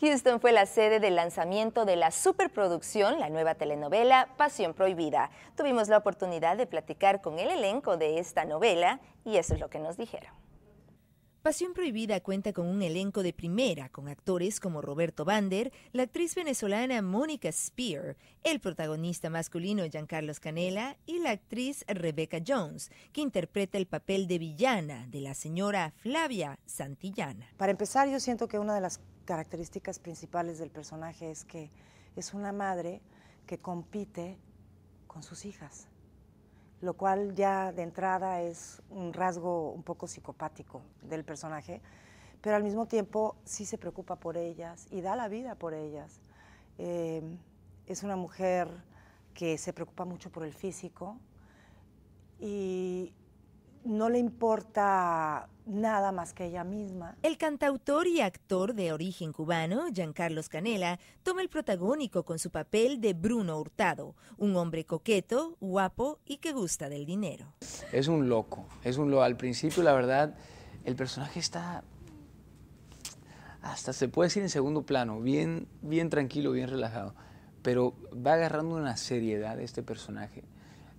Houston fue la sede del lanzamiento de la superproducción, la nueva telenovela Pasión Prohibida. Tuvimos la oportunidad de platicar con el elenco de esta novela y eso es lo que nos dijeron. Pasión Prohibida cuenta con un elenco de primera, con actores como Roberto Bander, la actriz venezolana Mónica Spear, el protagonista masculino Carlos Canela y la actriz Rebecca Jones, que interpreta el papel de villana de la señora Flavia Santillana. Para empezar, yo siento que una de las características principales del personaje es que es una madre que compite con sus hijas lo cual ya de entrada es un rasgo un poco psicopático del personaje, pero al mismo tiempo sí se preocupa por ellas y da la vida por ellas. Eh, es una mujer que se preocupa mucho por el físico y no le importa nada más que ella misma. El cantautor y actor de origen cubano, Giancarlos Canela, toma el protagónico con su papel de Bruno Hurtado, un hombre coqueto, guapo y que gusta del dinero. Es un loco, es un loco. Al principio, la verdad, el personaje está hasta se puede decir en segundo plano, bien, bien tranquilo, bien relajado, pero va agarrando una seriedad este personaje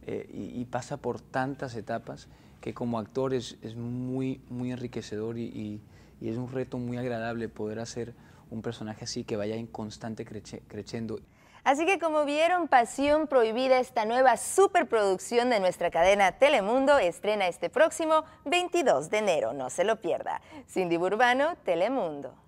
eh, y, pasa por tantas etapas que como actor es, muy, muy enriquecedor y, es un reto muy agradable poder hacer un personaje así que vaya en constante creciendo. Así que como vieron, Pasión Prohibida, esta nueva superproducción de nuestra cadena Telemundo, estrena este próximo 22 de enero. No se lo pierda. Cindy Burbano, Telemundo.